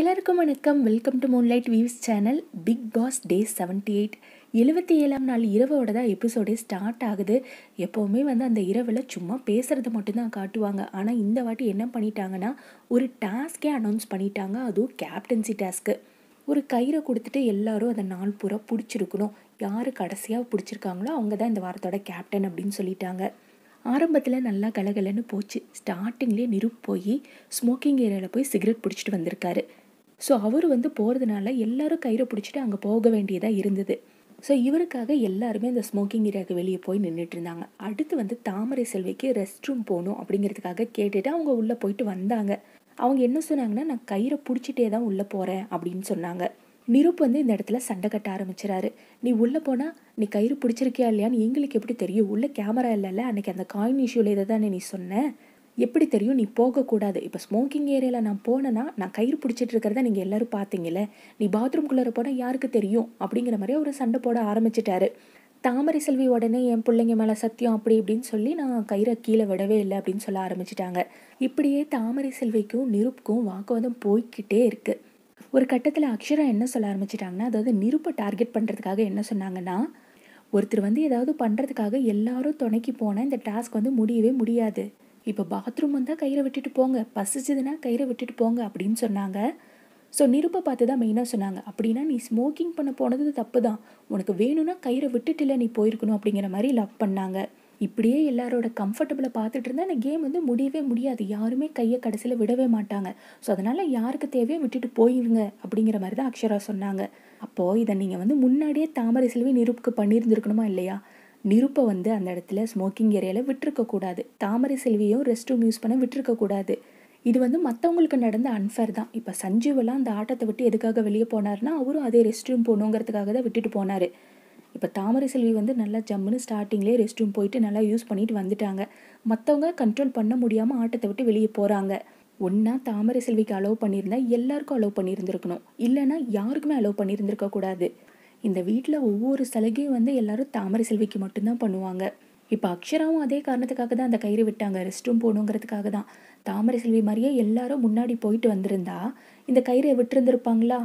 எல்லாருக்கும் வணக்கம் welcome to Moonlight Views channel Bigg Boss day seventy eight எழுபத்தி ஏழாம் நாள் இரவோட தான் எபிசோடே ஸ்டார்ட் ஆகுது எப்போவுமே வந்து அந்த இரவில் சும்மா பேசுகிறத மட்டும்தான் காட்டுவாங்க ஆனால் இந்த வாட்டி என்ன பண்ணிட்டாங்கன்னா ஒரு டாஸ்கே அனௌன்ஸ் பண்ணிட்டாங்க அதுவும் கேப்டன்சி டாஸ்க்கு ஒரு கயிறை கொடுத்துட்டு எல்லாரும் அதை நாள் பூரா பிடிச்சிருக்கணும் யார் கடைசியாக பிடிச்சிருக்காங்களோ அவங்க தான் இந்த வாரத்தோட கேப்டன் அப்படின்னு சொல்லிட்டாங்க ஆரம்பத்தில் நல்லா கலகலன்னு போச்சு ஸ்டார்டிங்லேயே நிருப் போய் ஸ்மோக்கிங் ஏரியாவில் போய் சிகரெட் பிடிச்சிட்டு வந்திருக்காரு ஸோ அவர் வந்து போகிறதுனால எல்லாரும் கயிறை பிடிச்சிட்டு அங்கே போக வேண்டியதாக இருந்தது ஸோ இவருக்காக எல்லாருமே அந்த ஸ்மோக்கிங் ஏரியாவுக்கு வெளியே போய் நின்றுட்டு இருந்தாங்க அடுத்து வந்து தாமரை செல்விக்கு ரெஸ்ட் ரூம் போகணும் அப்படிங்கிறதுக்காக கேட்டுட்டு அவங்க உள்ளே போயிட்டு வந்தாங்க அவங்க என்ன சொன்னாங்கன்னா நான் கயிறை பிடிச்சிட்டே தான் உள்ளே போகிறேன் அப்படின்னு சொன்னாங்க நிருப் வந்து இந்த இடத்துல சண்டை கட்ட ஆரம்பிச்சிடாரு நீ உள்ளே போனால் நீ கயிறு பிடிச்சிருக்கியா இல்லையான்னு எங்களுக்கு எப்படி தெரியும் உள்ளே கேமரா இல்லைல்ல அன்றைக்கி அந்த காயின் இஷ்யூவில் இதை தானே நீ சொன்னேன் எப்படி தெரியும் நீ போகக்கூடாது இப்போ ஸ்மோக்கிங் ஏரியாவில் நான் போனேன்னா நான் கயிறு பிடிச்சிட்டு இருக்கிறத நீங்கள் எல்லோரும் பார்த்தீங்களே நீ பாத்ரூம்குள்ளே போனால் யாருக்கு தெரியும் அப்படிங்கிற மாதிரி ஒரு சண்டை போட ஆரம்பிச்சிட்டாரு தாமரை செல்வி உடனே என் பிள்ளைங்க மேலே சத்தியம் அப்படி இப்படின்னு சொல்லி நான் கயிறை கீழே விடவே இல்லை அப்படின்னு சொல்ல ஆரம்பிச்சிட்டாங்க இப்படியே தாமரை செல்விக்கும் நிருப்புக்கும் வாக்குவாதம் போய்கிட்டே இருக்குது ஒரு கட்டத்தில் அக்ஷரா என்ன சொல்ல ஆரம்பிச்சிட்டாங்கன்னா அதாவது நிருப்பை டார்கெட் பண்ணுறதுக்காக என்ன சொன்னாங்கன்னா ஒருத்தர் வந்து ஏதாவது பண்ணுறதுக்காக எல்லாரும் துணைக்கு போனால் இந்த டாஸ்க் வந்து முடியவே முடியாது இப்போ பாத்ரூம் வந்தால் கயிறை விட்டுட்டு போங்க பசிச்சதுன்னா கயிறை விட்டுட்டு போங்க அப்படின்னு சொன்னாங்க ஸோ நிருப்பை பார்த்து தான் மெயினாக சொன்னாங்க அப்படின்னா நீ ஸ்மோக்கிங் பண்ண போனது தப்பு தான் உனக்கு வேணும்னா கயிறை இல்லை நீ போயிருக்கணும் அப்படிங்கிற மாதிரி லவ் பண்ணாங்க இப்படியே எல்லாரோட கம்ஃபர்டபுளை பார்த்துட்டு இருந்தால் அந்த கேம் வந்து முடியவே முடியாது யாருமே கையை கடைசியில் விடவே மாட்டாங்க ஸோ அதனால் யாருக்கு தேவையோ விட்டுட்டு போயிடுங்க அப்படிங்கிற மாதிரி தான் அக்ஷரா சொன்னாங்க அப்போது இதை நீங்கள் வந்து முன்னாடியே தாமரை செல்வி நிருப்புக்கு பண்ணியிருந்துருக்கணுமா இல்லையா நிருப்பை வந்து அந்த இடத்துல ஸ்மோக்கிங் ஏரியாவில் விட்டுருக்கக்கூடாது தாமரை செல்வியும் ரெஸ்ட் ரூம் யூஸ் பண்ண விட்டுருக்கக்கூடாது இது வந்து மற்றவங்களுக்கு நடந்த அன்ஃபேர் தான் இப்போ சஞ்சீவெல்லாம் அந்த ஆட்டத்தை விட்டு எதுக்காக வெளியே போனார்னா அவரும் அதே ரெஸ்ட் ரூம் போகணுங்கிறதுக்காக தான் விட்டுட்டு போனார் இப்போ தாமரை செல்வி வந்து நல்லா ஜம்முன்னு ஸ்டார்டிங்லேயே ரெஸ்ட் ரூம் போயிட்டு நல்லா யூஸ் பண்ணிட்டு வந்துட்டாங்க மற்றவங்க கண்ட்ரோல் பண்ண முடியாமல் ஆட்டத்தை விட்டு வெளியே போகிறாங்க ஒன்றா தாமரை செல்விக்கு அலோவ் பண்ணியிருந்தா எல்லாருக்கும் அலோவ் பண்ணியிருந்துருக்கணும் இல்லைன்னா யாருக்குமே அலோவ் கூடாது இந்த வீட்டில் ஒவ்வொரு சலுகையும் வந்து எல்லாரும் தாமரை செல்விக்கு மட்டும்தான் பண்ணுவாங்க இப்போ அக்ஷராவும் அதே காரணத்துக்காக தான் அந்த கயிறு விட்டாங்க ரெஸ்ட் ரூம் போகணுங்கிறதுக்காக தான் தாமரை செல்வி மாதிரியே எல்லாரும் முன்னாடி போயிட்டு வந்திருந்தா இந்த கயிறை விட்டுருந்துருப்பாங்களா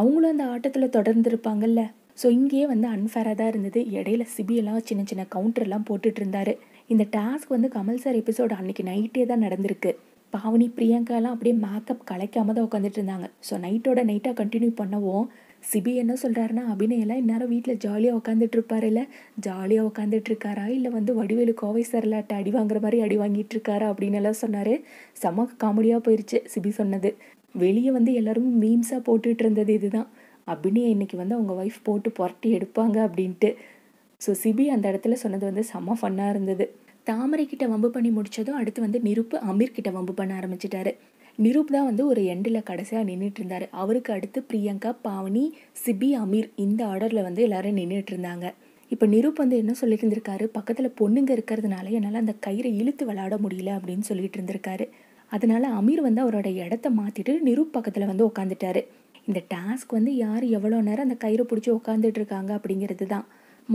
அவங்களும் அந்த ஆட்டத்தில் தொடர்ந்துருப்பாங்கல்ல ஸோ இங்கேயே வந்து அன்ஃபேராக தான் இருந்தது இடையில சிபியெல்லாம் சின்ன சின்ன கவுண்டர்லாம் போட்டுட்டு இருந்தாரு இந்த டாஸ்க் வந்து கமல் சார் எபிசோட் அன்னைக்கு நைட்டே தான் நடந்திருக்கு பாவனி பிரியங்காலாம் அப்படியே மேக்கப் கலைக்காம தான் உட்காந்துட்டு இருந்தாங்க ஸோ நைட்டோட நைட்டாக கண்டினியூ பண்ணவும் சிபி என்ன சொல்கிறாருன்னா அபிநயெல்லாம் இந்நேரம் வீட்டில் ஜாலியாக இல்லை ஜாலியாக உட்காந்துட்ருக்காரா இல்லை வந்து வடிவேலு கோவை சரலாட்டை அடி வாங்குற மாதிரி அடி வாங்கிட்டு இருக்காரா அப்படின்னு எல்லாம் சொன்னார் செம காமெடியாக போயிடுச்சு சிபி சொன்னது வெளியே வந்து எல்லோரும் மீம்ஸாக போட்டுட்டு இருந்தது இதுதான் அபிநயம் இன்றைக்கி வந்து அவங்க ஒய்ஃப் போட்டு புரட்டி எடுப்பாங்க அப்படின்ட்டு ஸோ சிபி அந்த இடத்துல சொன்னது வந்து செம்ம ஃபன்னாக இருந்தது தாமரை கிட்ட வம்பு பண்ணி முடித்ததும் அடுத்து வந்து நிருப்பு அமீர் கிட்ட வம்பு பண்ண ஆரம்பிச்சிட்டாரு நிரூப் தான் வந்து ஒரு எண்டில் கடைசியாக நின்றுட்டு இருந்தார் அவருக்கு அடுத்து பிரியங்கா பாவனி சிபி அமீர் இந்த ஆர்டரில் வந்து எல்லோரும் நின்றுட்டு இருந்தாங்க இப்போ நிரூப் வந்து என்ன சொல்லிட்டு இருந்திருக்காரு பக்கத்தில் பொண்ணுங்க இருக்கிறதுனால என்னால் அந்த கயிறை இழுத்து விளையாட முடியல அப்படின்னு சொல்லிட்டு இருந்திருக்காரு அதனால அமீர் வந்து அவரோட இடத்த மாற்றிட்டு நிரூப் பக்கத்தில் வந்து உட்காந்துட்டாரு இந்த டாஸ்க் வந்து யார் எவ்வளோ நேரம் அந்த கயிறு பிடிச்சி உட்காந்துட்டு இருக்காங்க அப்படிங்கிறது தான்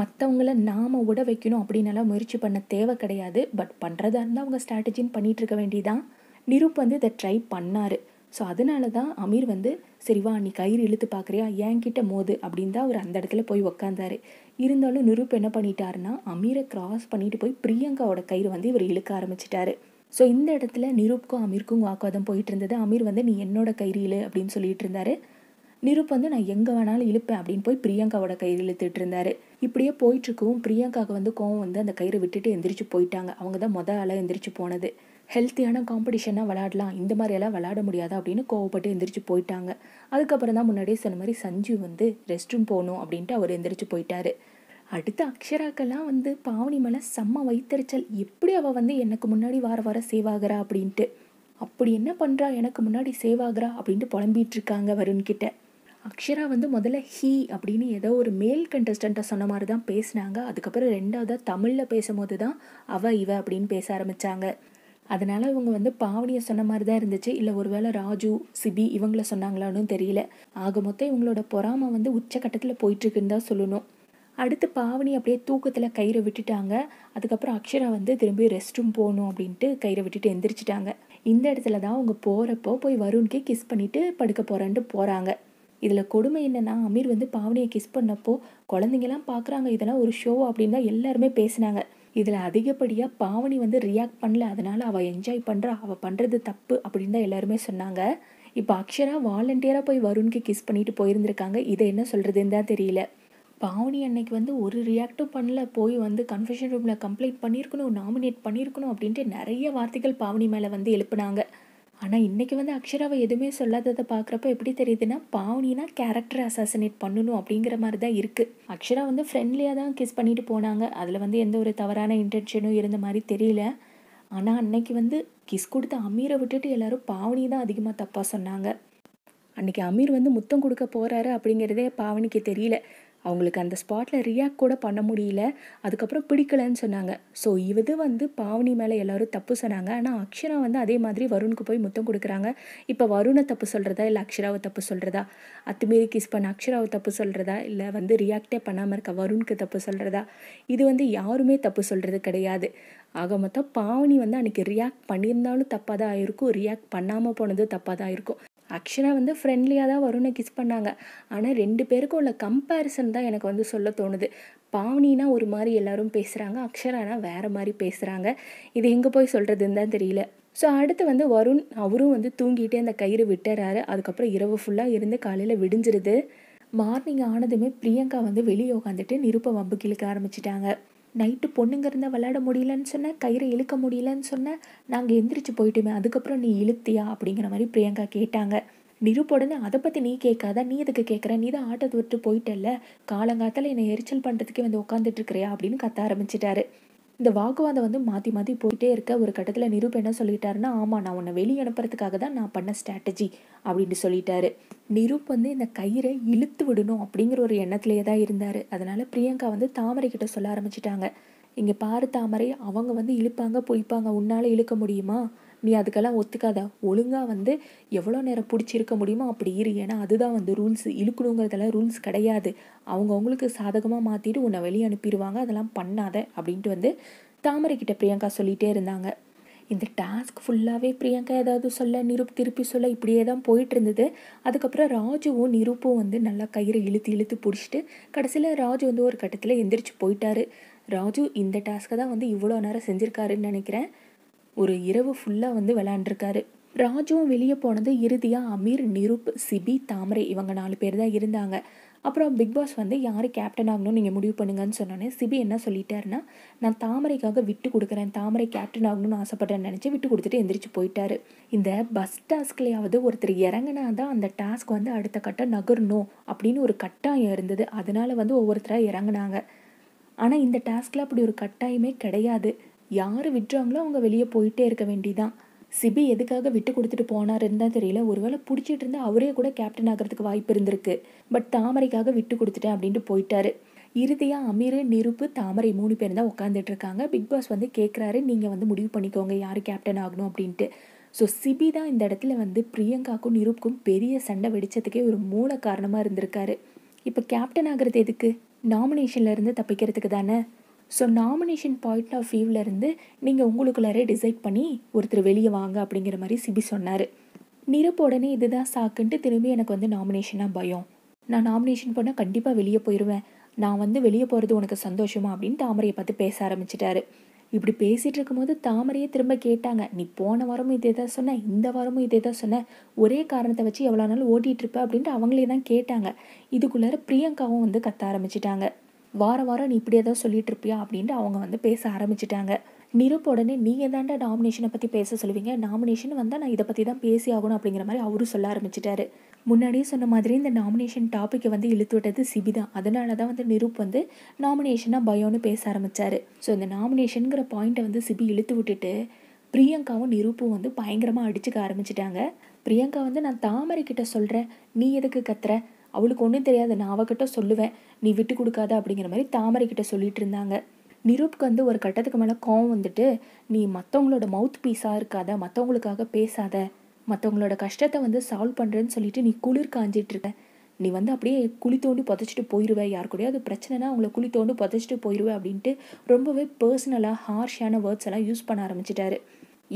மற்றவங்கள நாம் உட வைக்கணும் அப்படின்னால முயற்சி பண்ண தேவை கிடையாது பட் பண்ணுறதா இருந்தால் அவங்க ஸ்ட்ராட்டஜின்னு பண்ணிகிட்டு இருக்க வேண்டியதான் நிரூப் வந்து இதை ட்ரை பண்ணார் ஸோ அதனால தான் அமீர் வந்து சரிவா நீ கயிறு இழுத்து பார்க்குறியா கிட்ட மோது அப்படின்னு தான் அவர் அந்த இடத்துல போய் உக்காந்தாரு இருந்தாலும் நிரூப் என்ன பண்ணிட்டாருன்னா அமீரை கிராஸ் பண்ணிட்டு போய் பிரியங்காவோட கயிறு வந்து இவர் இழுக்க ஆரம்பிச்சிட்டாரு ஸோ இந்த இடத்துல நிரூப்க்கும் அமீருக்கும் வாக்குவாதம் போயிட்டு இருந்தது அமீர் வந்து நீ என்னோட கயிறு இழு அப்படின்னு சொல்லிட்டு இருந்தாரு நிருப் வந்து நான் எங்கே வேணாலும் இழுப்பேன் அப்படின்னு போய் பிரியங்காவோட கயிறு இழுத்துட்டு இருந்தாரு இப்படியே போயிட்டு இருக்கவும் பிரியங்காவுக்கு வந்து கோவம் வந்து அந்த கயிறை விட்டுட்டு எந்திரிச்சு போயிட்டாங்க அவங்க தான் மொதல் ஆளாக எந்திரிச்சு போனது ஹெல்த்தியான காம்படிஷனாக விளாடலாம் இந்த மாதிரியெல்லாம் விளாட முடியாது அப்படின்னு கோவப்பட்டு எந்திரிச்சு போயிட்டாங்க அதுக்கப்புறம் தான் முன்னாடியே சொன்ன மாதிரி சஞ்சு வந்து ரெஸ்ட் ரூம் போகணும் அப்படின்ட்டு அவர் எந்திரிச்சு போயிட்டாரு அடுத்த அக்ஷராக்கெல்லாம் வந்து பாவனி மேலே செம்ம வைத்தறிச்சல் எப்படி அவள் வந்து எனக்கு முன்னாடி வார வாரம் சேவாகிறா அப்படின்ட்டு அப்படி என்ன பண்ணுறா எனக்கு முன்னாடி சேவாகிறா அப்படின்ட்டு புலம்பிகிட்டு இருக்காங்க வருண்கிட்ட அக்ஷரா வந்து முதல்ல ஹீ அப்படின்னு ஏதோ ஒரு மேல் கண்டஸ்டண்ட்டை சொன்ன மாதிரி தான் பேசினாங்க அதுக்கப்புறம் ரெண்டாவதாக தமிழில் பேசும்போது தான் அவ இவ அப்படின்னு பேச ஆரம்பித்தாங்க அதனால் இவங்க வந்து பாவனிய சொன்ன மாதிரி தான் இருந்துச்சு இல்லை ஒருவேளை ராஜு சிபி இவங்கள சொன்னாங்களான்னு தெரியல ஆக மொத்தம் இவங்களோட பொறாமை வந்து போயிட்டு போயிட்டுருக்குன்னு தான் சொல்லணும் அடுத்து பாவனி அப்படியே தூக்கத்தில் கயிறை விட்டுட்டாங்க அதுக்கப்புறம் அக்ஷரா வந்து திரும்பி ரெஸ்ட் ரூம் போகணும் அப்படின்ட்டு கயிறை விட்டுட்டு எந்திரிச்சிட்டாங்க இந்த இடத்துல தான் அவங்க போகிறப்போ போய் வருண்கே கிஸ் பண்ணிவிட்டு படுக்க போகிறேன்ட்டு போகிறாங்க இதில் கொடுமை என்னென்னா அமீர் வந்து பாவனியை கிஸ் பண்ணப்போ குழந்தைங்கலாம் பார்க்குறாங்க இதெல்லாம் ஒரு ஷோ அப்படின்னு தான் எல்லாருமே பேசினாங்க இதில் அதிகப்படியாக பாவனி வந்து ரியாக்ட் பண்ணல அதனால் அவள் என்ஜாய் பண்ணுறா அவள் பண்ணுறது தப்பு அப்படின்னு தான் எல்லாருமே சொன்னாங்க இப்போ அக்ஷரா வாலண்டியராக போய் வருண்க்கு கிஸ் பண்ணிட்டு போயிருந்திருக்காங்க இதை என்ன சொல்கிறதுன்னு தான் தெரியல பாவனி அன்னைக்கு வந்து ஒரு ரியாக்டும் பண்ணல போய் வந்து கன்ஃபெஷன் ரூமில் கம்ப்ளைண்ட் பண்ணியிருக்கணும் நாமினேட் பண்ணியிருக்கணும் அப்படின்ட்டு நிறைய வார்த்தைகள் பாவனி மேலே வந்து எழுப்புனாங்க ஆனால் இன்றைக்கி வந்து அக்ஷராவை எதுவுமே சொல்லாததை பார்க்குறப்ப எப்படி தெரியுதுன்னா பாவனினா கேரக்டர் அசாசினேட் பண்ணணும் அப்படிங்கிற மாதிரி தான் இருக்குது அக்ஷரா வந்து ஃப்ரெண்ட்லியாக தான் கிஸ் பண்ணிட்டு போனாங்க அதில் வந்து எந்த ஒரு தவறான இன்டென்ஷனும் இருந்த மாதிரி தெரியல ஆனால் அன்னைக்கு வந்து கிஸ் கொடுத்த அமீரை விட்டுட்டு எல்லாரும் பாவனி தான் அதிகமாக தப்பாக சொன்னாங்க அன்றைக்கி அமீர் வந்து முத்தம் கொடுக்க போகிறாரு அப்படிங்கிறதே பாவனிக்கு தெரியல அவங்களுக்கு அந்த ஸ்பாட்டில் ரியாக்ட் கூட பண்ண முடியல அதுக்கப்புறம் பிடிக்கலன்னு சொன்னாங்க ஸோ இது வந்து பாவனி மேலே எல்லோரும் தப்பு சொன்னாங்க ஆனால் அக்ஷரா வந்து அதே மாதிரி வருணுக்கு போய் முத்தம் கொடுக்குறாங்க இப்போ வருணை தப்பு சொல்கிறதா இல்லை அக்ஷராவை தப்பு சொல்கிறதா அத்துமீறி கிஸ் பண்ண அக்ஷராவை தப்பு சொல்கிறதா இல்லை வந்து ரியாக்டே பண்ணாமல் இருக்க வருணுக்கு தப்பு சொல்கிறதா இது வந்து யாருமே தப்பு சொல்கிறது கிடையாது ஆக மொத்தம் பாவனி வந்து அன்றைக்கி ரியாக்ட் பண்ணியிருந்தாலும் தப்பாக தான் ஆயிருக்கும் ரியாக்ட் பண்ணாமல் போனது தப்பாக தான் இருக்கும் அக்ஷரா வந்து ஃப்ரெண்ட்லியாக தான் வருணை கிஸ் பண்ணாங்க ஆனால் ரெண்டு பேருக்கும் உள்ள கம்பேரிசன் தான் எனக்கு வந்து சொல்ல தோணுது பாவனினா ஒரு மாதிரி எல்லாரும் பேசுகிறாங்க அக்ஷரானா வேறு மாதிரி பேசுகிறாங்க இது எங்கே போய் சொல்கிறதுன்னு தான் தெரியல ஸோ அடுத்து வந்து வருண் அவரும் வந்து தூங்கிட்டே அந்த கயிறு விட்டுறாரு அதுக்கப்புறம் இரவு ஃபுல்லாக இருந்து காலையில் விடிஞ்சிருது மார்னிங் ஆனதுமே பிரியங்கா வந்து வெளியே உட்காந்துட்டு நிருப்ப வம்பு கிழக்க ஆரம்பிச்சிட்டாங்க நைட்டு பொண்ணுங்க இருந்தால் விளையாட முடியலன்னு சொன்னேன் கயிறை இழுக்க முடியலன்னு சொன்னேன் நாங்கள் எந்திரிச்சு போயிட்டுமே அதுக்கப்புறம் நீ இழுத்தியா அப்படிங்கிற மாதிரி பிரியங்கா கேட்டாங்க நிருப்புடனே அதை பற்றி நீ கேட்காத நீ எதுக்கு கேட்குற நீ தான் ஆட்டத்தை விட்டு போயிட்டல்ல காலங்காத்தால் என்னை எரிச்சல் பண்ணுறதுக்கே வந்து உட்காந்துட்டு இருக்கிறியா அப்படின்னு கத்த ஆரம்பிச்சிட்டாரு இந்த வாக்குவாதம் வந்து மாற்றி மாற்றி போயிட்டே இருக்க ஒரு கட்டத்தில் நிரூப் என்ன சொல்லிட்டாருன்னா ஆமாம் நான் உன்னை வெளியே அனுப்புறதுக்காக தான் நான் பண்ண ஸ்ட்ராட்டஜி அப்படின்னு சொல்லிட்டாரு நிரூப் வந்து இந்த கயிறை இழுத்து விடணும் அப்படிங்கிற ஒரு எண்ணத்திலேயே தான் இருந்தார் அதனால் பிரியங்கா வந்து தாமரை கிட்ட சொல்ல ஆரம்பிச்சிட்டாங்க இங்கே பாரு தாமரை அவங்க வந்து இழுப்பாங்க பொய்ப்பாங்க உன்னால் இழுக்க முடியுமா நீ அதுக்கெல்லாம் ஒத்துக்காத ஒழுங்காக வந்து எவ்வளோ நேரம் பிடிச்சிருக்க முடியுமோ அப்படி இரு ஏன்னா அதுதான் வந்து ரூல்ஸ் இழுக்கணுங்கிறதெல்லாம் ரூல்ஸ் கிடையாது அவங்கவுங்களுக்கு சாதகமாக மாற்றிட்டு உன்னை வெளியே அனுப்பிடுவாங்க அதெல்லாம் பண்ணாத அப்படின்ட்டு வந்து தாமரைக்கிட்ட பிரியங்கா சொல்லிகிட்டே இருந்தாங்க இந்த டாஸ்க் ஃபுல்லாகவே பிரியங்கா ஏதாவது சொல்ல நிரூப் திருப்பி சொல்ல இப்படியே தான் போயிட்டு இருந்தது அதுக்கப்புறம் ராஜுவும் நிரூப்பும் வந்து நல்லா கயிறு இழுத்து இழுத்து பிடிச்சிட்டு கடைசியில் ராஜு வந்து ஒரு கட்டத்தில் எந்திரிச்சு போயிட்டாரு ராஜு இந்த டாஸ்க்கை தான் வந்து இவ்வளோ நேரம் செஞ்சுருக்காருன்னு நினைக்கிறேன் ஒரு இரவு ஃபுல்லாக வந்து விளாண்டுருக்காரு ராஜுவும் வெளியே போனது இறுதியாக அமீர் நிருப் சிபி தாமரை இவங்க நாலு பேர் தான் இருந்தாங்க அப்புறம் பிக் பாஸ் வந்து யார் கேப்டன் ஆகணும்னு நீங்கள் முடிவு பண்ணுங்கன்னு சொன்னோன்னே சிபி என்ன சொல்லிட்டாருன்னா நான் தாமரைக்காக விட்டு கொடுக்குறேன் தாமரை கேப்டன் ஆகணும்னு ஆசைப்பட்றேன்னு நினச்சி விட்டு கொடுத்துட்டு எந்திரிச்சு போயிட்டார் இந்த பஸ் டாஸ்க்லையாவது ஒருத்தர் இறங்கினா தான் அந்த டாஸ்க் வந்து அடுத்த கட்டம் நகரணும் அப்படின்னு ஒரு கட்டாயம் இருந்தது அதனால் வந்து ஒவ்வொருத்தராக இறங்கினாங்க ஆனால் இந்த டாஸ்கில் அப்படி ஒரு கட்டாயமே கிடையாது யார் விட்டுறாங்களோ அவங்க வெளியே போயிட்டே இருக்க வேண்டிதான் சிபி எதுக்காக விட்டு கொடுத்துட்டு போனாருன்னு தான் தெரியல ஒருவேளை பிடிச்சிட்டு இருந்தால் அவரே கூட கேப்டன் ஆகிறதுக்கு வாய்ப்பு இருந்திருக்கு பட் தாமரைக்காக விட்டு கொடுத்துட்டேன் அப்படின்ட்டு போயிட்டாரு இறுதியாக அமீர் நிருப்பு தாமரை மூணு பேர் தான் உட்காந்துட்டு இருக்காங்க பிக் பாஸ் வந்து கேட்குறாரு நீங்கள் வந்து முடிவு பண்ணிக்கோங்க யார் கேப்டன் ஆகணும் அப்படின்ட்டு ஸோ சிபி தான் இந்த இடத்துல வந்து பிரியங்காக்கும் நிருப்புக்கும் பெரிய சண்டை வெடித்ததுக்கே ஒரு மூல காரணமாக இருந்திருக்காரு இப்போ கேப்டன் ஆகிறது எதுக்கு நாமினேஷன்லேருந்து தப்பிக்கிறதுக்கு தானே ஸோ நாமினேஷன் பாயிண்ட் ஆஃப் வியூவிலேருந்து நீங்கள் உங்களுக்குள்ளாரே டிசைட் பண்ணி ஒருத்தர் வெளியே வாங்க அப்படிங்கிற மாதிரி சிபி சொன்னார் நிரப்பு உடனே இதுதான் சாக்குன்ட்டு திரும்பி எனக்கு வந்து நாமினேஷனாக பயம் நான் நாமினேஷன் பண்ணால் கண்டிப்பாக வெளியே போயிடுவேன் நான் வந்து வெளியே போகிறது உனக்கு சந்தோஷமா அப்படின்னு தாமரையை பார்த்து பேச ஆரம்பிச்சிட்டாரு இப்படி பேசிகிட்டு இருக்கும்போது தாமரையே திரும்ப கேட்டாங்க நீ போன வாரமும் இதே தான் சொன்ன இந்த வாரமும் இதே தான் சொன்ன ஒரே காரணத்தை வச்சு எவ்வளோ நாள் இருப்ப அப்படின்ட்டு அவங்களே தான் கேட்டாங்க இதுக்குள்ளார பிரியங்காவும் வந்து கத்த ஆரம்பிச்சிட்டாங்க வார வாரம் நீ இப்படியே தான் சொல்லிட்டு இருப்பியா அப்படின்ட்டு அவங்க வந்து பேச ஆரம்பிச்சிட்டாங்க நிருப் உடனே நீங்கள் தாண்டா நாமினேஷனை பற்றி பேச சொல்லுவீங்க நாமினேஷன் வந்தால் நான் இதை பற்றி தான் பேசி ஆகணும் அப்படிங்கிற மாதிரி அவரும் சொல்ல ஆரம்பிச்சிட்டாரு முன்னாடியே சொன்ன மாதிரி இந்த நாமினேஷன் டாப்பிக்கை வந்து இழுத்து விட்டது சிபி தான் அதனால தான் வந்து நிரூப் வந்து நாமினேஷனாக பயம்னு பேச ஆரம்பித்தார் ஸோ இந்த நாமினேஷனுங்கிற பாயிண்ட்டை வந்து சிபி இழுத்து விட்டுட்டு பிரியங்காவும் நிரூப்பும் வந்து பயங்கரமாக அடிச்சுக்க ஆரம்பிச்சிட்டாங்க பிரியங்கா வந்து நான் தாமரை கிட்ட சொல்கிறேன் நீ எதுக்கு கத்துற அவளுக்கு ஒன்றும் தெரியாது நான் அவகிட்ட சொல்லுவேன் நீ விட்டு கொடுக்காத அப்படிங்கிற மாதிரி தாமரை கிட்ட சொல்லிட்டு இருந்தாங்க நிரூப்க்கு வந்து ஒரு கட்டத்துக்கு மேலே கோவம் வந்துட்டு நீ மற்றவங்களோட மவுத் பீஸாக இருக்காத மற்றவங்களுக்காக பேசாத மற்றவங்களோட கஷ்டத்தை வந்து சால்வ் பண்ணுறேன்னு சொல்லிட்டு நீ குளிர் இருக்க நீ வந்து அப்படியே குழி தோண்டி புதைச்சிட்டு போயிடுவேன் யார் கூட அது பிரச்சனைனா அவங்கள குழி தோண்டி புதைச்சிட்டு போயிடுவேன் அப்படின்ட்டு ரொம்பவே பர்சனலாக ஹார்ஷான வேர்ட்ஸ் எல்லாம் யூஸ் பண்ண ஆரம்பிச்சிட்டாரு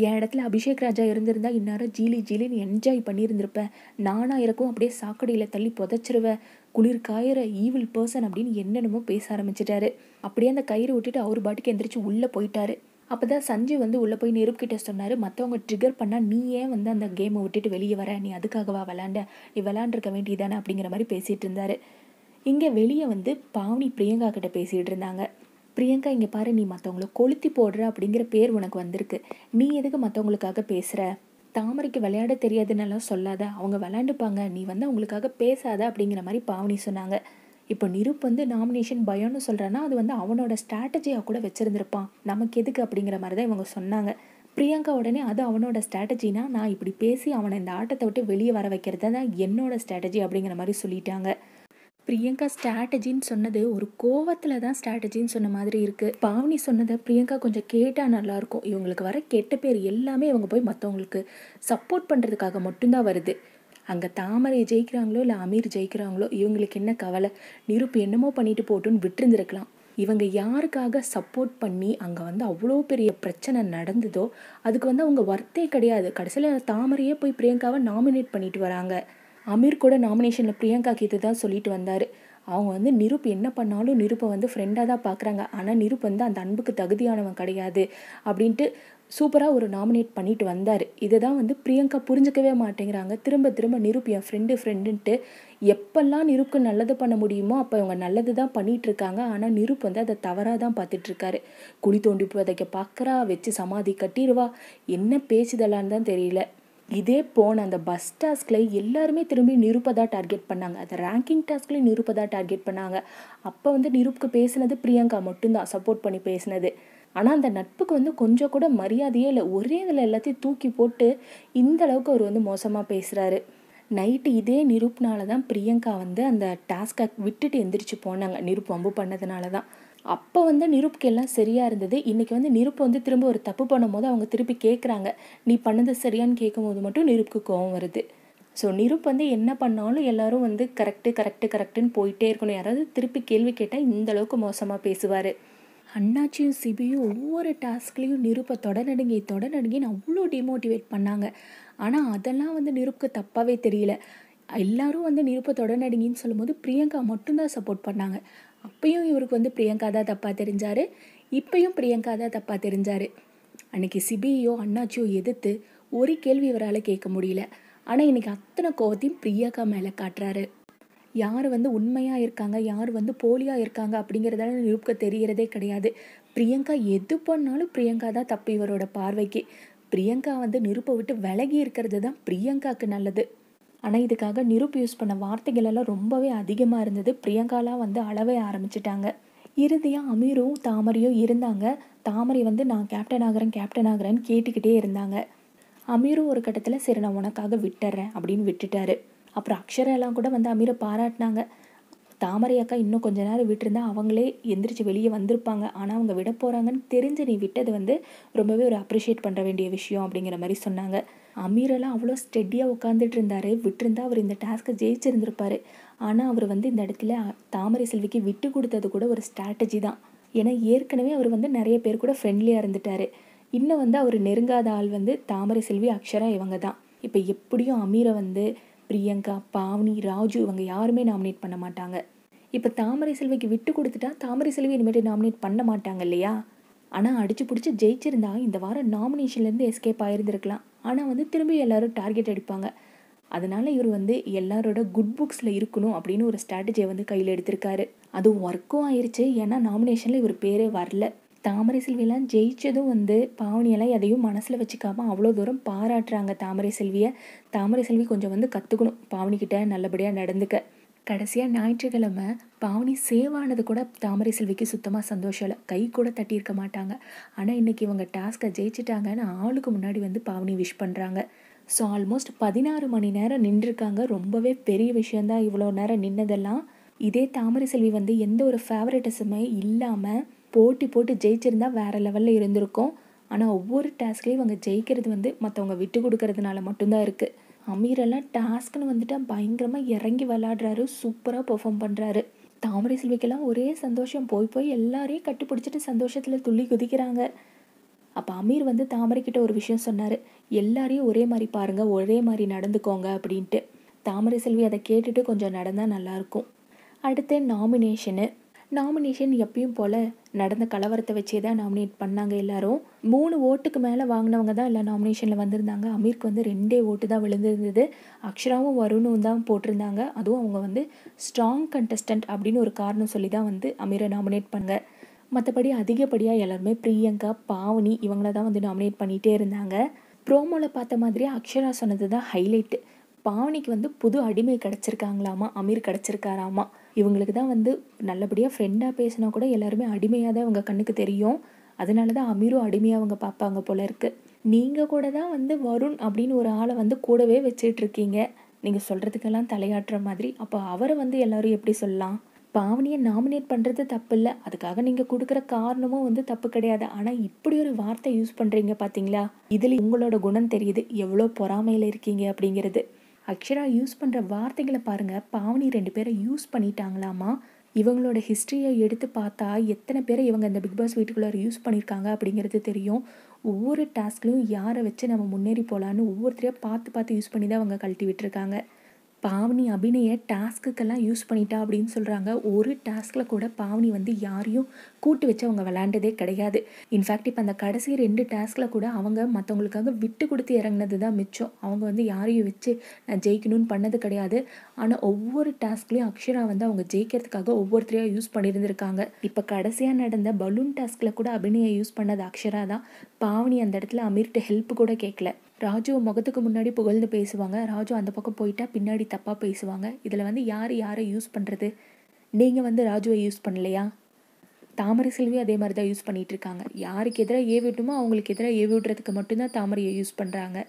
என் இடத்துல அபிஷேக் ராஜா இருந்திருந்தா இந்நேரம் ஜீலி ஜீலின்னு என்ஜாய் பண்ணியிருந்திருப்பேன் நானாக இருக்கும் அப்படியே சாக்கடையில் தள்ளி புதைச்சிருவேன் குளிர் காயிற ஈவில் பர்சன் அப்படின்னு என்னென்னமோ பேச ஆரம்பிச்சிட்டாரு அப்படியே அந்த கயிறு விட்டுட்டு அவர் பாட்டுக்கு எந்திரிச்சு உள்ளே போயிட்டாரு அப்போ தான் சஞ்சய் வந்து உள்ளே போய் நெருப்கிட்ட சொன்னார் மற்றவங்க ட்ரிகர் பண்ணால் நீ ஏன் வந்து அந்த கேமை விட்டுட்டு வெளியே வர நீ அதுக்காகவா விளாண்ட நீ விளாண்டுருக்க வேண்டியதானே அப்படிங்கிற மாதிரி பேசிகிட்டு இருந்தார் இங்கே வெளியே வந்து பாவனி பிரியங்கா கிட்டே பேசிகிட்டு இருந்தாங்க பிரியங்கா இங்கே பாரு நீ மற்றவங்கள கொளுத்தி போடுற அப்படிங்கிற பேர் உனக்கு வந்திருக்கு நீ எதுக்கு மற்றவங்களுக்காக பேசுகிற தாமரைக்கு விளையாட தெரியாதுன்னெல்லாம் சொல்லாத அவங்க விளையாண்டுப்பாங்க நீ வந்து அவங்களுக்காக பேசாத அப்படிங்கிற மாதிரி பாவனி சொன்னாங்க இப்போ நிருப் வந்து நாமினேஷன் பயம்னு சொல்கிறேன்னா அது வந்து அவனோட ஸ்ட்ராட்டஜியாக கூட வச்சுருந்துருப்பான் நமக்கு எதுக்கு அப்படிங்கிற மாதிரி தான் இவங்க சொன்னாங்க பிரியங்கா உடனே அது அவனோட ஸ்ட்ராட்டஜினா நான் இப்படி பேசி அவனை இந்த ஆட்டத்தை விட்டு வெளியே வர வைக்கிறது தான் என்னோட ஸ்ட்ராட்டஜி அப்படிங்கிற மாதிரி சொல்லிட்டாங்க பிரியங்கா ஸ்ட்ராட்டஜின்னு சொன்னது ஒரு கோவத்தில் தான் ஸ்ட்ராட்டஜின்னு சொன்ன மாதிரி இருக்குது பாவனி சொன்னதை பிரியங்கா கொஞ்சம் கேட்டால் நல்லாயிருக்கும் இவங்களுக்கு வர கெட்ட பேர் எல்லாமே இவங்க போய் மற்றவங்களுக்கு சப்போர்ட் பண்ணுறதுக்காக மட்டும்தான் வருது அங்கே தாமரை ஜெயிக்கிறாங்களோ இல்லை அமீர் ஜெயிக்கிறாங்களோ இவங்களுக்கு என்ன கவலை நிருப்பு என்னமோ பண்ணிட்டு போட்டுன்னு விட்டுருந்துருக்கலாம் இவங்க யாருக்காக சப்போர்ட் பண்ணி அங்கே வந்து அவ்வளோ பெரிய பிரச்சனை நடந்ததோ அதுக்கு வந்து அவங்க ஒர்த்தே கிடையாது கடைசியில் தாமரையே போய் பிரியங்காவை நாமினேட் பண்ணிட்டு வராங்க அமீர் கூட நாமினேஷனில் பிரியங்கா கீத்து தான் சொல்லிட்டு வந்தார் அவங்க வந்து நிருப் என்ன பண்ணாலும் நிருப்பை வந்து ஃப்ரெண்டாக தான் பார்க்குறாங்க ஆனால் நிருப் வந்து அந்த அன்புக்கு தகுதியானவன் கிடையாது அப்படின்ட்டு சூப்பராக ஒரு நாமினேட் பண்ணிட்டு வந்தார் இதை தான் வந்து பிரியங்கா புரிஞ்சிக்கவே மாட்டேங்கிறாங்க திரும்ப திரும்ப நிருப் என் ஃப்ரெண்டு ஃப்ரெண்டுன்ட்டு எப்பெல்லாம் நிருப்பு நல்லது பண்ண முடியுமோ அப்போ இவங்க நல்லது தான் பண்ணிகிட்ருக்காங்க ஆனால் நிருப் வந்து அதை தவறாக தான் பார்த்துட்ருக்காரு குழி தோண்டி புதைக்க பார்க்குறா வச்சு சமாதி கட்டிடுவா என்ன பேசுதலான்னு தான் தெரியல இதே போன அந்த பஸ் டாஸ்கில் எல்லாருமே திரும்பி நிருப்பதாக டார்கெட் பண்ணாங்க அந்த ரேங்கிங் டாஸ்க்லேயும் நிரூபதா டார்கெட் பண்ணாங்க அப்போ வந்து நிரூப்க்கு பேசினது பிரியங்கா மட்டும்தான் சப்போர்ட் பண்ணி பேசினது ஆனால் அந்த நட்புக்கு வந்து கொஞ்சம் கூட மரியாதையே இல்லை ஒரே இதில் எல்லாத்தையும் தூக்கி போட்டு இந்த அளவுக்கு அவர் வந்து மோசமாக பேசுகிறாரு நைட்டு இதே நிரூப்னால தான் பிரியங்கா வந்து அந்த டாஸ்கை விட்டுட்டு எந்திரிச்சு போனாங்க நிரூப் வம்பு பண்ணதுனால தான் அப்போ வந்து நிருப்புக்கு எல்லாம் சரியாக இருந்தது இன்றைக்கி வந்து நிருப்பு வந்து திரும்ப ஒரு தப்பு பண்ணும்போது அவங்க திருப்பி கேட்குறாங்க நீ பண்ணது சரியான்னு கேட்கும்போது மட்டும் நிருப்புக்கு கோவம் வருது ஸோ நிருப் வந்து என்ன பண்ணாலும் எல்லாரும் வந்து கரெக்டு கரெக்டு கரெக்டுன்னு போயிட்டே இருக்கணும் யாராவது திருப்பி கேள்வி கேட்டால் இந்த அளவுக்கு மோசமாக பேசுவார் அண்ணாச்சியும் சிபியும் ஒவ்வொரு டாஸ்க்லேயும் நிருப்பை தொடநடுங்கி தொடநடுங்கின்னு அவ்வளோ டிமோட்டிவேட் பண்ணாங்க ஆனால் அதெல்லாம் வந்து நிருப்புக்கு தப்பாகவே தெரியல எல்லாரும் வந்து நிருப்பை தொடநடுங்கின்னு சொல்லும்போது பிரியங்கா மட்டும்தான் சப்போர்ட் பண்ணாங்க அப்பையும் இவருக்கு வந்து பிரியங்கா தான் தப்பாக தெரிஞ்சார் இப்பையும் பிரியங்கா தான் தப்பாக தெரிஞ்சார் அன்றைக்கி சிபியோ அண்ணாச்சியோ எதிர்த்து ஒரு கேள்வி இவரால் கேட்க முடியல ஆனால் இன்றைக்கி அத்தனை கோவத்தையும் பிரியங்கா மேலே காட்டுறாரு யார் வந்து உண்மையாக இருக்காங்க யார் வந்து போலியாக இருக்காங்க அப்படிங்கிறதால நிரூபிக்க தெரிகிறதே கிடையாது பிரியங்கா எது பண்ணாலும் பிரியங்கா தான் தப்பு இவரோட பார்வைக்கு பிரியங்கா வந்து நிருப்பை விட்டு விலகி இருக்கிறது தான் பிரியங்காவுக்கு நல்லது ஆனால் இதுக்காக நிரூப் யூஸ் பண்ண வார்த்தைகள் எல்லாம் ரொம்பவே அதிகமாக இருந்தது பிரியங்காலாம் வந்து அளவே ஆரம்பிச்சிட்டாங்க இறுதியாக அமீரும் தாமரையும் இருந்தாங்க தாமரை வந்து நான் கேப்டன் ஆகிறேன் கேப்டன் ஆகிறேன்னு கேட்டுக்கிட்டே இருந்தாங்க அமீரும் ஒரு கட்டத்தில் சரி நான் உனக்காக விட்டுறேன் அப்படின்னு விட்டுட்டாரு அப்புறம் அக்ஷரெல்லாம் கூட வந்து அமீரை பாராட்டினாங்க தாமரை அக்கா இன்னும் கொஞ்ச நேரம் விட்டுருந்தா அவங்களே எந்திரிச்சு வெளியே வந்திருப்பாங்க ஆனால் அவங்க விட போகிறாங்கன்னு தெரிஞ்சு நீ விட்டது வந்து ரொம்பவே ஒரு அப்ரிஷியேட் பண்ணுற வேண்டிய விஷயம் அப்படிங்கிற மாதிரி சொன்னாங்க அமீரெல்லாம் அவ்வளோ ஸ்டெடியாக உட்காந்துட்டு இருந்தார் விட்டுருந்தா அவர் இந்த டாஸ்க்கை ஜெயிச்சிருந்திருப்பார் ஆனால் அவர் வந்து இந்த இடத்துல தாமரை செல்விக்கு விட்டு கொடுத்தது கூட ஒரு ஸ்ட்ராட்டஜி தான் ஏன்னா ஏற்கனவே அவர் வந்து நிறைய பேர் கூட ஃப்ரெண்ட்லியாக இருந்துட்டார் இன்னும் வந்து அவர் நெருங்காத ஆள் வந்து தாமரை செல்வி அக்ஷரா இவங்க தான் இப்போ எப்படியும் அமீரை வந்து பிரியங்கா பாவனி ராஜு இவங்க யாருமே நாமினேட் பண்ண மாட்டாங்க இப்போ தாமரை செல்விக்கு விட்டு கொடுத்துட்டா தாமரை செல்வி இனிமேட்டு நாமினேட் பண்ண மாட்டாங்க இல்லையா ஆனால் அடிச்சு பிடிச்சி ஜெயிச்சிருந்தா இந்த வாரம் நாமினேஷன்லேருந்து எஸ்கேப் ஆகிருந்துருக்கலாம் ஆனால் வந்து திரும்பி எல்லோரும் டார்கெட் அடிப்பாங்க அதனால் இவர் வந்து எல்லாரோட குட் புக்ஸில் இருக்கணும் அப்படின்னு ஒரு ஸ்ட்ராட்டஜியை வந்து கையில் எடுத்திருக்காரு அதுவும் ஒர்க்கும் ஆயிடுச்சு ஏன்னா நாமினேஷனில் இவர் பேரே வரல தாமரை செல்வியெல்லாம் ஜெயித்ததும் வந்து பாவனியெல்லாம் எதையும் மனசில் வச்சுக்காமல் அவ்வளோ தூரம் பாராட்டுறாங்க தாமரை செல்வியை தாமரை செல்வி கொஞ்சம் வந்து கற்றுக்கணும் பாவனிக்கிட்ட நல்லபடியாக நடந்துக்க கடைசியாக ஞாயிற்றுக்கிழமை பாவனி சேவ் ஆனது கூட தாமரை செல்விக்கு சுத்தமாக சந்தோஷம் இல்லை கை கூட தட்டியிருக்க மாட்டாங்க ஆனால் இன்றைக்கி இவங்க டாஸ்க்கை ஜெயிச்சிட்டாங்கன்னு ஆளுக்கு முன்னாடி வந்து பாவனி விஷ் பண்ணுறாங்க ஸோ ஆல்மோஸ்ட் பதினாறு மணி நேரம் நின்றுருக்காங்க ரொம்பவே பெரிய விஷயந்தான் இவ்வளோ நேரம் நின்னதெல்லாம் இதே தாமரை செல்வி வந்து எந்த ஒரு ஃபேவரட்டிசமே இல்லாமல் போட்டி போட்டு ஜெயிச்சிருந்தால் வேறு லெவலில் இருந்திருக்கும் ஆனால் ஒவ்வொரு டாஸ்க்லேயும் இவங்க ஜெயிக்கிறது வந்து மற்றவங்க விட்டு கொடுக்கறதுனால மட்டும்தான் இருக்குது அமீரெல்லாம் டாஸ்க்குன்னு வந்துட்டு பயங்கரமாக இறங்கி விளாடுறாரு சூப்பராக பெர்ஃபார்ம் பண்ணுறாரு தாமரை செல்விக்கெல்லாம் ஒரே சந்தோஷம் போய் போய் எல்லாரையும் கட்டுப்பிடிச்சிட்டு சந்தோஷத்தில் துள்ளி குதிக்கிறாங்க அப்போ அமீர் வந்து தாமரைக்கிட்ட ஒரு விஷயம் சொன்னார் எல்லாரையும் ஒரே மாதிரி பாருங்கள் ஒரே மாதிரி நடந்துக்கோங்க அப்படின்ட்டு தாமரை செல்வி அதை கேட்டுட்டு கொஞ்சம் நடந்தால் நல்லாயிருக்கும் அடுத்து நாமினேஷனு நாமினேஷன் எப்பயும் போல் நடந்த கலவரத்தை வச்சே தான் நாமினேட் பண்ணாங்க எல்லாரும் மூணு ஓட்டுக்கு மேலே வாங்கினவங்க தான் எல்லா நாமினேஷனில் வந்திருந்தாங்க அமீர்க்கு வந்து ரெண்டே ஓட்டு தான் விழுந்திருந்தது அக்ஷராவும் வருணும் தான் போட்டிருந்தாங்க அதுவும் அவங்க வந்து ஸ்ட்ராங் கண்டஸ்டன்ட் அப்படின்னு ஒரு காரணம் சொல்லி தான் வந்து அமீரை நாமினேட் பண்ணுங்க மற்றபடி அதிகப்படியாக எல்லாருமே பிரியங்கா பாவனி இவங்கள தான் வந்து நாமினேட் பண்ணிகிட்டே இருந்தாங்க ப்ரோமோவில் பார்த்த மாதிரியே அக்ஷரா சொன்னது தான் ஹைலைட்டு பாவனிக்கு வந்து புது அடிமை கிடச்சிருக்காங்களாமா அமீர் கிடச்சிருக்காராமா இவங்களுக்கு தான் வந்து நல்லபடியாக ஃப்ரெண்டாக பேசினா கூட எல்லாருமே அடிமையாக தான் இவங்க கண்ணுக்கு தெரியும் அதனால தான் அமீரும் அடிமையாக அவங்க பார்ப்பாங்க போல இருக்குது நீங்கள் கூட தான் வந்து வருண் அப்படின்னு ஒரு ஆளை வந்து கூடவே வச்சிட்ருக்கீங்க நீங்கள் சொல்கிறதுக்கெல்லாம் தலையாட்டுற மாதிரி அப்போ அவரை வந்து எல்லோரும் எப்படி சொல்லலாம் பாவனியை நாமினேட் பண்ணுறது தப்பு இல்லை அதுக்காக நீங்கள் கொடுக்குற காரணமும் வந்து தப்பு கிடையாது ஆனால் இப்படி ஒரு வார்த்தை யூஸ் பண்ணுறீங்க பார்த்தீங்களா இதில் உங்களோட குணம் தெரியுது எவ்வளோ பொறாமையில் இருக்கீங்க அப்படிங்கிறது அக்ஷரா யூஸ் பண்ணுற வார்த்தைகளை பாருங்கள் பாவனி ரெண்டு பேரை யூஸ் பண்ணிட்டாங்களாமா இவங்களோட ஹிஸ்ட்ரியை எடுத்து பார்த்தா எத்தனை பேரை இவங்க இந்த பிக் பாஸ் வீட்டுக்குள்ளார யூஸ் பண்ணியிருக்காங்க அப்படிங்கிறது தெரியும் ஒவ்வொரு டாஸ்க்லையும் யாரை வச்சு நம்ம முன்னேறி போகலான்னு ஒவ்வொருத்தரையும் பார்த்து பார்த்து யூஸ் பண்ணி தான் அவங்க கழட்டி விட்டுருக்காங்க பாவனி அபிநய டாஸ்க்குக்கெல்லாம் யூஸ் பண்ணிட்டா அப்படின்னு சொல்கிறாங்க ஒரு டாஸ்கில் கூட பாவனி வந்து யாரையும் கூட்டு வச்சு அவங்க விளாண்டதே கிடையாது இன்ஃபேக்ட் இப்போ அந்த கடைசி ரெண்டு டாஸ்கில் கூட அவங்க மற்றவங்களுக்காக விட்டு கொடுத்து இறங்கினது தான் மிச்சம் அவங்க வந்து யாரையும் வச்சு நான் ஜெயிக்கணும்னு பண்ணது கிடையாது ஆனால் ஒவ்வொரு டாஸ்க்லேயும் அக்ஷரா வந்து அவங்க ஜெயிக்கிறதுக்காக ஒவ்வொருத்தரையாக யூஸ் பண்ணியிருந்திருக்காங்க இப்போ கடைசியாக நடந்த பலூன் டாஸ்கில் கூட அபிநய யூஸ் பண்ணது அக்ஷரா தான் பாவனி அந்த இடத்துல அமீர்கிட்ட ஹெல்ப் கூட கேட்கல ராஜு முகத்துக்கு முன்னாடி புகழ்ந்து பேசுவாங்க ராஜு அந்த பக்கம் போயிட்டா பின்னாடி தப்பாக பேசுவாங்க இதில் வந்து யார் யாரை யூஸ் பண்ணுறது நீங்கள் வந்து ராஜுவை யூஸ் பண்ணலையா தாமரை செல்வி அதே மாதிரி தான் யூஸ் பண்ணிகிட்ருக்காங்க யாருக்கு எதிராக ஏவிட்டுமோ அவங்களுக்கு எதிராக விடுறதுக்கு மட்டும்தான் தாமரையை யூஸ் பண்ணுறாங்க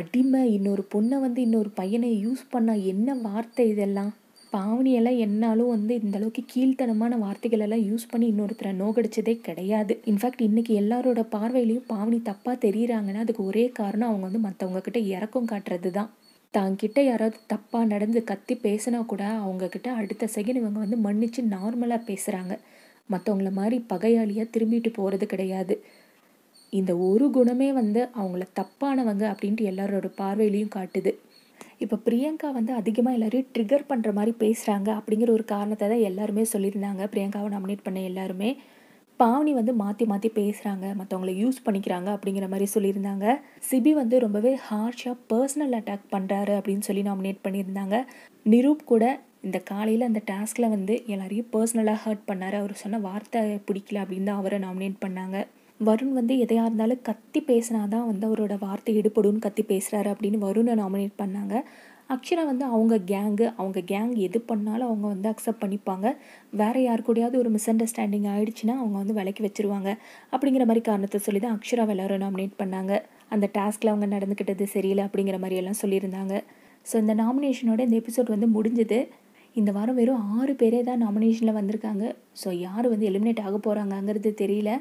அடிமை இன்னொரு பொண்ணை வந்து இன்னொரு பையனை யூஸ் பண்ணால் என்ன வார்த்தை இதெல்லாம் பாவனியெல்லாம் என்னாலும் வந்து இந்தளவுக்கு கீழ்த்தனமான வார்த்தைகளெல்லாம் யூஸ் பண்ணி இன்னொருத்தரை நோகடிச்சதே கிடையாது இன்ஃபேக்ட் இன்றைக்கி எல்லாரோட பார்வையிலையும் பாவனி தப்பாக தெரியுறாங்கன்னா அதுக்கு ஒரே காரணம் அவங்க வந்து மற்றவங்க கிட்ட இறக்கம் காட்டுறது தான் தாங்கிட்ட யாராவது தப்பாக நடந்து கத்தி பேசினா கூட அவங்கக்கிட்ட அடுத்த செகண்ட் இவங்க வந்து மன்னித்து நார்மலாக பேசுகிறாங்க மற்றவங்கள மாதிரி பகையாளியாக திரும்பிட்டு போகிறது கிடையாது இந்த ஒரு குணமே வந்து அவங்கள தப்பானவங்க அப்படின்ட்டு எல்லாரோட பார்வையிலையும் காட்டுது இப்போ பிரியங்கா வந்து அதிகமாக எல்லோரையும் ட்ரிகர் பண்ணுற மாதிரி பேசுகிறாங்க அப்படிங்கிற ஒரு காரணத்தை தான் எல்லாருமே சொல்லியிருந்தாங்க பிரியங்காவை நாமினேட் பண்ண எல்லாருமே பாவனி வந்து மாற்றி மாற்றி பேசுகிறாங்க மற்றவங்கள யூஸ் பண்ணிக்கிறாங்க அப்படிங்கிற மாதிரி சொல்லியிருந்தாங்க சிபி வந்து ரொம்பவே ஹார்ஷாக பர்சனல் அட்டாக் பண்ணுறாரு அப்படின்னு சொல்லி நாமினேட் பண்ணியிருந்தாங்க நிரூப் கூட இந்த காலையில் அந்த டாஸ்கில் வந்து எல்லாரையும் பர்சனலாக ஹர்ட் பண்ணார் அவர் சொன்ன வார்த்தை பிடிக்கல அப்படின்னு தான் அவரை நாமினேட் பண்ணாங்க வருண் வந்து எதையாக இருந்தாலும் கத்தி பேசினா தான் வந்து அவரோட வார்த்தை எடுபடும்னு கத்தி பேசுகிறாரு அப்படின்னு வருணை நாமினேட் பண்ணாங்க அக்ஷரா வந்து அவங்க கேங்கு அவங்க கேங் எது பண்ணாலும் அவங்க வந்து அக்செப்ட் பண்ணிப்பாங்க வேறு யார் கூடயாவது ஒரு மிஸ் அண்டர்ஸ்டாண்டிங் ஆகிடுச்சுன்னா அவங்க வந்து விலைக்கு வச்சுருவாங்க அப்படிங்கிற மாதிரி காரணத்தை சொல்லி தான் அக்ஷரா எல்லோரும் நாமினேட் பண்ணாங்க அந்த டாஸ்கில் அவங்க நடந்துக்கிட்டது சரியில்லை அப்படிங்கிற மாதிரியெல்லாம் சொல்லியிருந்தாங்க ஸோ இந்த நாமினேஷனோட இந்த எபிசோட் வந்து முடிஞ்சது இந்த வாரம் வெறும் ஆறு பேரே தான் நாமினேஷனில் வந்திருக்காங்க ஸோ யார் வந்து எலிமினேட் ஆக போகிறாங்கங்கிறது தெரியல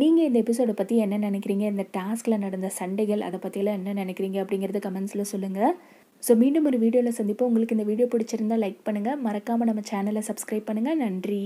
நீங்கள் இந்த எபிசோடை பற்றி என்ன நினைக்கிறீங்க இந்த டாஸ்கில் நடந்த சண்டைகள் அதை பற்றியெல்லாம் என்ன நினைக்கிறீங்க அப்படிங்கிறது கமெண்ட்ஸில் சொல்லுங்கள் ஸோ மீண்டும் ஒரு வீடியோவில் சந்திப்போம் உங்களுக்கு இந்த வீடியோ பிடிச்சிருந்தால் லைக் பண்ணுங்கள் மறக்காமல் நம்ம சேனலை சப்ஸ்கிரைப் பண்ணுங்கள் நன்றி